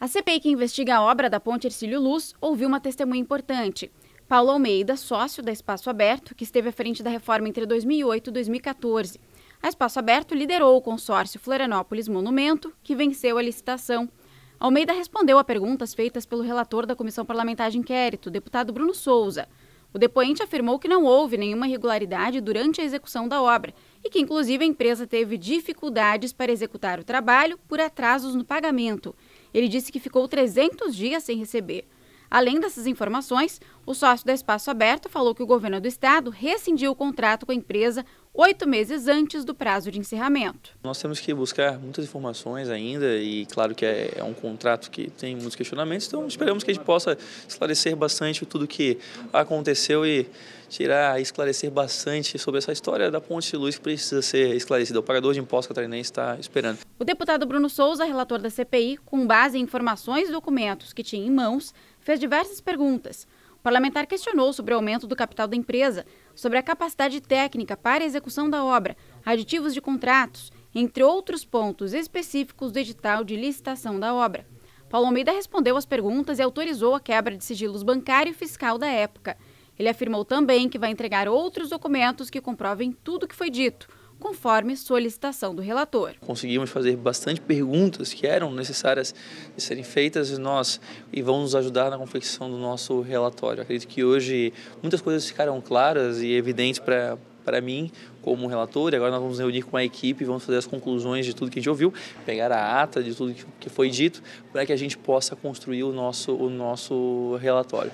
A CPI que investiga a obra da Ponte Ercílio Luz ouviu uma testemunha importante. Paulo Almeida, sócio da Espaço Aberto, que esteve à frente da reforma entre 2008 e 2014. A Espaço Aberto liderou o consórcio Florianópolis Monumento, que venceu a licitação. Almeida respondeu a perguntas feitas pelo relator da Comissão Parlamentar de Inquérito, deputado Bruno Souza. O depoente afirmou que não houve nenhuma irregularidade durante a execução da obra e que, inclusive, a empresa teve dificuldades para executar o trabalho por atrasos no pagamento. Ele disse que ficou 300 dias sem receber. Além dessas informações, o sócio da Espaço Aberto falou que o governo do estado rescindiu o contrato com a empresa oito meses antes do prazo de encerramento. Nós temos que buscar muitas informações ainda e claro que é, é um contrato que tem muitos questionamentos, então esperamos que a gente possa esclarecer bastante tudo que aconteceu e tirar, esclarecer bastante sobre essa história da Ponte de Luz que precisa ser esclarecida. O pagador de impostos catarinense está esperando. O deputado Bruno Souza, relator da CPI, com base em informações e documentos que tinha em mãos, fez diversas perguntas parlamentar questionou sobre o aumento do capital da empresa, sobre a capacidade técnica para a execução da obra, aditivos de contratos, entre outros pontos específicos do edital de licitação da obra. Paulo Almeida respondeu às perguntas e autorizou a quebra de sigilos bancário e fiscal da época. Ele afirmou também que vai entregar outros documentos que comprovem tudo o que foi dito, conforme solicitação do relator. Conseguimos fazer bastante perguntas que eram necessárias de serem feitas e nós e vão nos ajudar na confecção do nosso relatório. Acredito que hoje muitas coisas ficaram claras e evidentes para para mim como relator, e agora nós vamos reunir com a equipe, vamos fazer as conclusões de tudo que a gente ouviu, pegar a ata de tudo que foi dito, para que a gente possa construir o nosso, o nosso relatório.